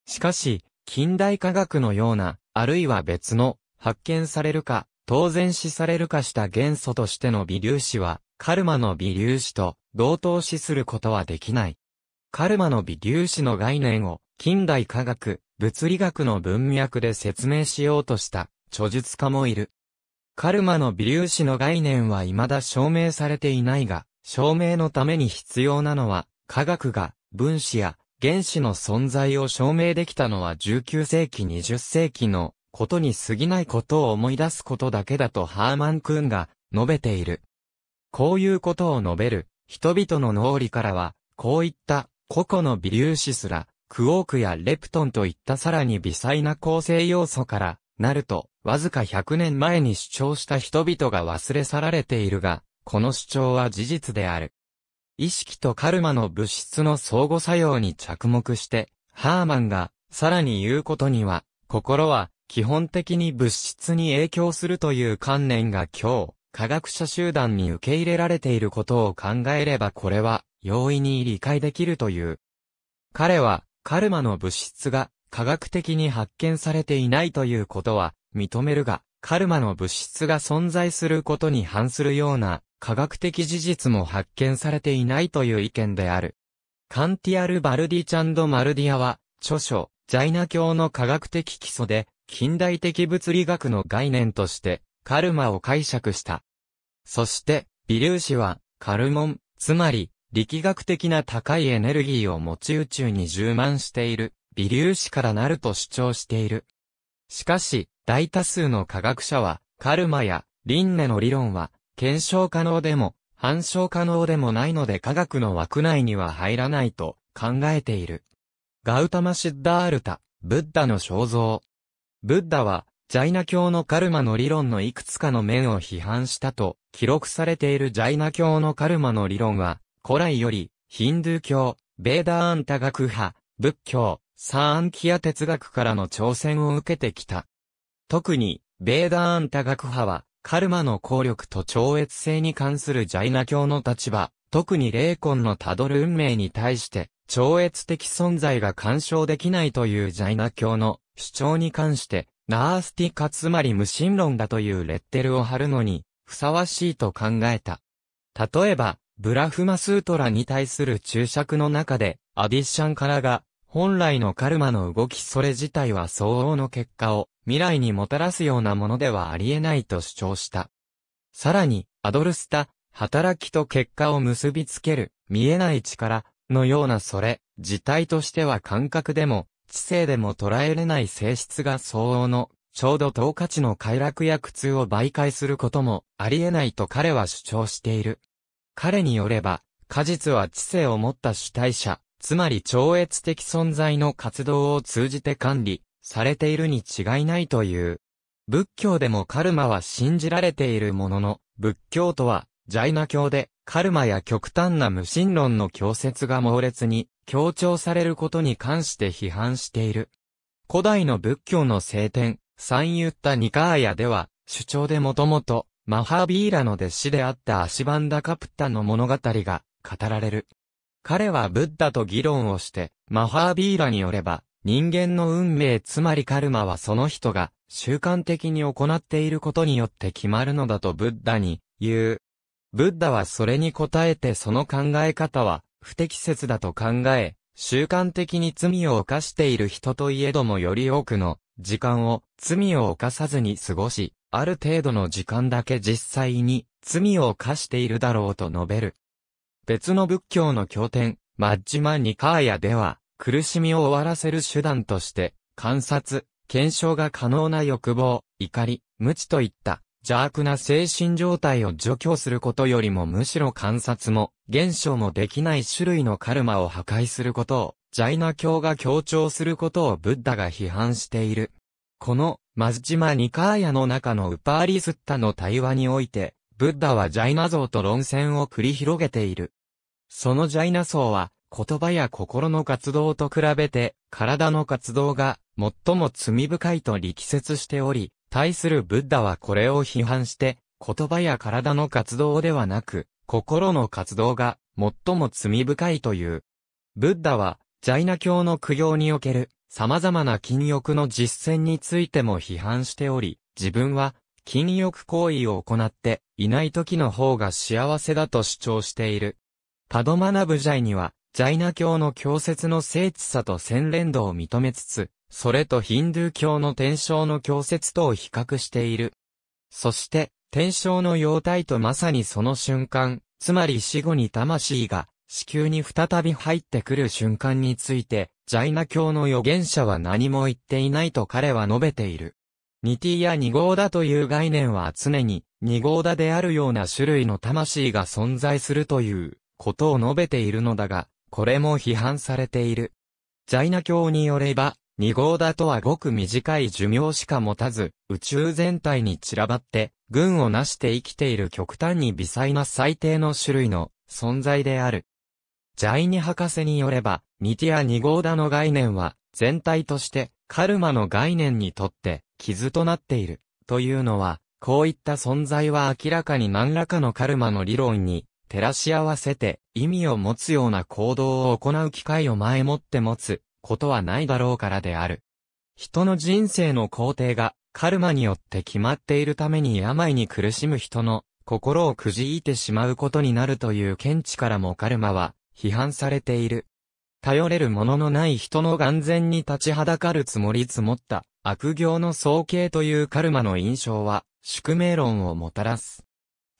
しかし、近代科学のような、あるいは別の、発見されるか、当然視されるかした元素としての微粒子は、カルマの微粒子と同等視することはできない。カルマの微粒子の概念を近代科学、物理学の文脈で説明しようとした著述家もいる。カルマの微粒子の概念は未だ証明されていないが、証明のために必要なのは、科学が分子や原子の存在を証明できたのは19世紀20世紀のことに過ぎないことを思い出すことだけだとハーマン・クーンが述べている。こういうことを述べる人々の脳裏からは、こういった個々の微粒子すらクオークやレプトンといったさらに微細な構成要素から、なると、わずか100年前に主張した人々が忘れ去られているが、この主張は事実である。意識とカルマの物質の相互作用に着目して、ハーマンが、さらに言うことには、心は、基本的に物質に影響するという観念が今日、科学者集団に受け入れられていることを考えればこれは、容易に理解できるという。彼は、カルマの物質が科学的に発見されていないということは認めるが、カルマの物質が存在することに反するような科学的事実も発見されていないという意見である。カンティアル・バルディチャンド・マルディアは、著書、ジャイナ教の科学的基礎で、近代的物理学の概念として、カルマを解釈した。そして、微粒子は、カルモン、つまり、力学的な高いエネルギーを持ち宇宙に充満している、微粒子からなると主張している。しかし、大多数の科学者は、カルマやリンネの理論は、検証可能でも、反証可能でもないので科学の枠内には入らないと考えている。ガウタマ・シッダールタ、ブッダの肖像。ブッダは、ジャイナ教のカルマの理論のいくつかの面を批判したと、記録されているジャイナ教のカルマの理論は、古来より、ヒンドゥー教、ベーダーアンタ学派、仏教、サーンキア哲学からの挑戦を受けてきた。特に、ベーダーアンタ学派は、カルマの効力と超越性に関するジャイナ教の立場、特に霊魂のたどる運命に対して、超越的存在が干渉できないというジャイナ教の主張に関して、ナースティカつまり無神論だというレッテルを貼るのに、ふさわしいと考えた。例えば、ブラフマスートラに対する注釈の中で、アディッシャンからが、本来のカルマの動きそれ自体は相応の結果を未来にもたらすようなものではありえないと主張した。さらに、アドルスタ、働きと結果を結びつける、見えない力、のようなそれ、自体としては感覚でも、知性でも捉えれない性質が相応の、ちょうど等価値の快楽や苦痛を媒介することもありえないと彼は主張している。彼によれば、果実は知性を持った主体者、つまり超越的存在の活動を通じて管理、されているに違いないという。仏教でもカルマは信じられているものの、仏教とは、ジャイナ教で、カルマや極端な無神論の教説が猛烈に、強調されることに関して批判している。古代の仏教の聖典、サンユッタニカーヤでは、主張でもともと、マハービーラの弟子であったアシバンダカプタの物語が語られる。彼はブッダと議論をして、マハービーラによれば、人間の運命つまりカルマはその人が習慣的に行っていることによって決まるのだとブッダに言う。ブッダはそれに答えてその考え方は不適切だと考え、習慣的に罪を犯している人といえどもより多くの時間を罪を犯さずに過ごし、ある程度の時間だけ実際に罪を犯しているだろうと述べる。別の仏教の経典、マッジマニカーヤでは、苦しみを終わらせる手段として、観察、検証が可能な欲望、怒り、無知といった邪悪な精神状態を除去することよりもむしろ観察も、現象もできない種類のカルマを破壊することを、ジャイナ教が強調することをブッダが批判している。このマズチマ・ニカーヤの中のウパーリスッタの対話において、ブッダはジャイナ像と論戦を繰り広げている。そのジャイナ像は、言葉や心の活動と比べて、体の活動が最も罪深いと力説しており、対するブッダはこれを批判して、言葉や体の活動ではなく、心の活動が最も罪深いという。ブッダは、ジャイナ教の苦行における様々な禁欲の実践についても批判しており、自分は禁欲行為を行っていない時の方が幸せだと主張している。パドマナブジャイには、ジャイナ教の教説の精緻さと洗練度を認めつつ、それとヒンドゥー教の天正の教説とを比較している。そして、天正の様態とまさにその瞬間、つまり死後に魂が、子宮に再び入ってくる瞬間について、ジャイナ教の預言者は何も言っていないと彼は述べている。ニティや二号だという概念は常に二号だであるような種類の魂が存在するということを述べているのだが、これも批判されている。ジャイナ教によれば、二号だとはごく短い寿命しか持たず、宇宙全体に散らばって、群を成して生きている極端に微細な最低の種類の存在である。ジャイニ博士によれば、ニティア二号だの概念は、全体として、カルマの概念にとって、傷となっている。というのは、こういった存在は明らかに何らかのカルマの理論に、照らし合わせて、意味を持つような行動を行う機会を前もって持つ、ことはないだろうからである。人の人生の工程が、カルマによって決まっているために病に苦しむ人の、心をくじいてしまうことになるという見地からもカルマは、批判されている。頼れるもののない人の眼前に立ちはだかるつもり積もった悪行の総計というカルマの印象は宿命論をもたらす。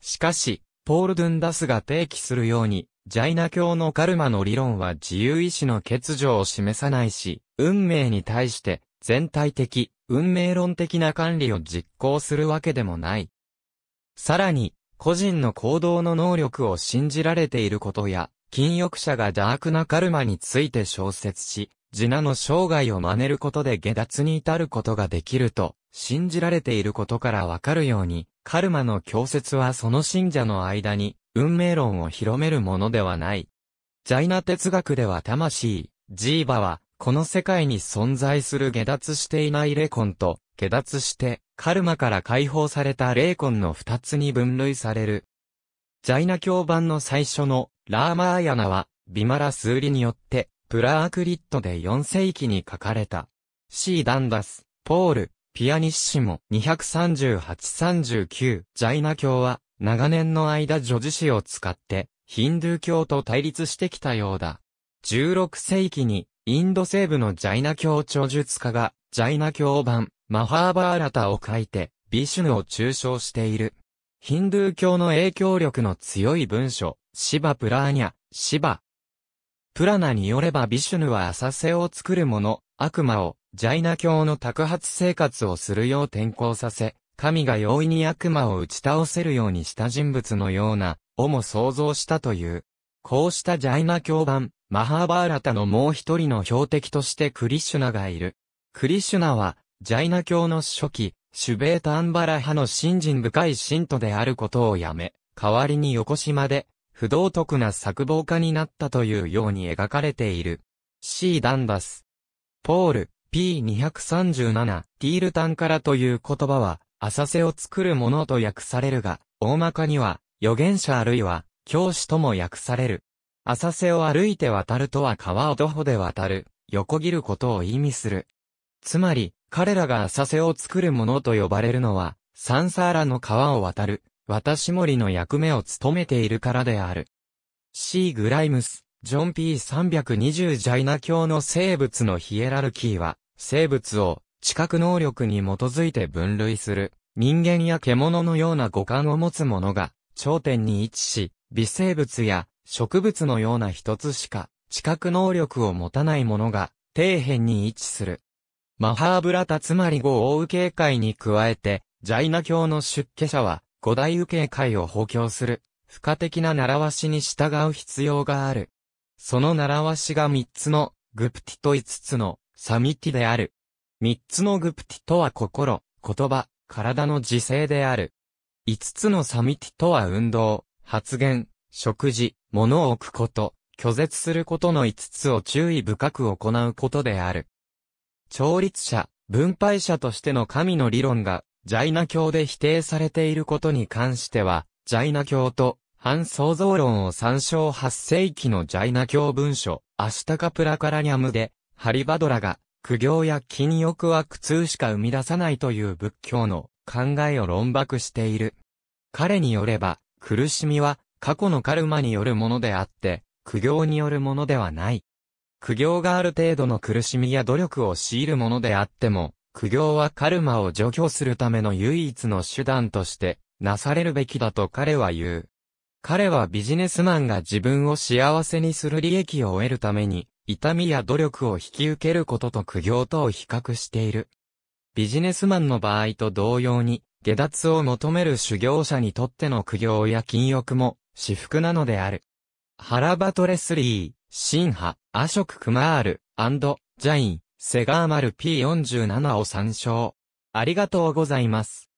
しかし、ポール・ドゥンダスが提起するように、ジャイナ教のカルマの理論は自由意志の欠如を示さないし、運命に対して全体的、運命論的な管理を実行するわけでもない。さらに、個人の行動の能力を信じられていることや、禁欲者が邪悪なカルマについて小説し、ジナの生涯を真似ることで下脱に至ることができると、信じられていることからわかるように、カルマの教説はその信者の間に、運命論を広めるものではない。ジャイナ哲学では魂、ジーバは、この世界に存在する下脱していない霊魂と、下脱して、カルマから解放された霊魂の二つに分類される。ジャイナ教版の最初のラーマーヤナは、ビマラスーリによって、プラークリットで4世紀に書かれた。シー・ダンダス、ポール、ピアニッシモ238-39ジャイナ教は長年の間女子詩を使ってヒンドゥー教と対立してきたようだ。16世紀にインド西部のジャイナ教著述家がジャイナ教版マハーバーラタを書いてビシュヌを中傷している。ヒンドゥー教の影響力の強い文書、シバ・プラーニャ、シバ。プラナによればビシュヌは浅瀬を作る者、悪魔を、ジャイナ教の托発生活をするよう転校させ、神が容易に悪魔を打ち倒せるようにした人物のような、をも想像したという。こうしたジャイナ教版、マハーバーラタのもう一人の標的としてクリシュナがいる。クリシュナは、ジャイナ教の初期、シュベータンバラ派の信心深い信徒であることをやめ、代わりに横島で、不道徳な作望家になったというように描かれている。C ダンダス。ポール、P237、ティールタンからという言葉は、浅瀬を作るものと訳されるが、大まかには、預言者あるいは、教師とも訳される。浅瀬を歩いて渡るとは川を徒歩で渡る、横切ることを意味する。つまり、彼らが浅瀬を作るものと呼ばれるのは、サンサーラの川を渡る、渡し森の役目を務めているからである。C. グライムス、ジョン P320 ジャイナ教の生物のヒエラルキーは、生物を知覚能力に基づいて分類する、人間や獣のような五感を持つものが、頂点に位置し、微生物や植物のような一つしか、知覚能力を持たないものが、底辺に位置する。マハーブラタつまり五王受会に加えて、ジャイナ教の出家者は、五大受会を補強する、付加的な習わしに従う必要がある。その習わしが三つの、グプティと五つの、サミティである。三つのグプティとは心、言葉、体の自制である。五つのサミティとは運動、発言、食事、物を置くこと、拒絶することの五つを注意深く行うことである。調律者、分配者としての神の理論が、ジャイナ教で否定されていることに関しては、ジャイナ教と、反創造論を参照8世紀のジャイナ教文書、アシュタカプラカラニャムで、ハリバドラが、苦行や禁欲は苦痛しか生み出さないという仏教の考えを論駁している。彼によれば、苦しみは過去のカルマによるものであって、苦行によるものではない。苦行がある程度の苦しみや努力を強いるものであっても、苦行はカルマを除去するための唯一の手段として、なされるべきだと彼は言う。彼はビジネスマンが自分を幸せにする利益を得るために、痛みや努力を引き受けることと苦行とを比較している。ビジネスマンの場合と同様に、下脱を求める修行者にとっての苦行や禁欲も、私服なのである。ハラバトレスリー。シンハ、アショク・クマール、アンド、ジャイン、セガーマル P47 を参照。ありがとうございます。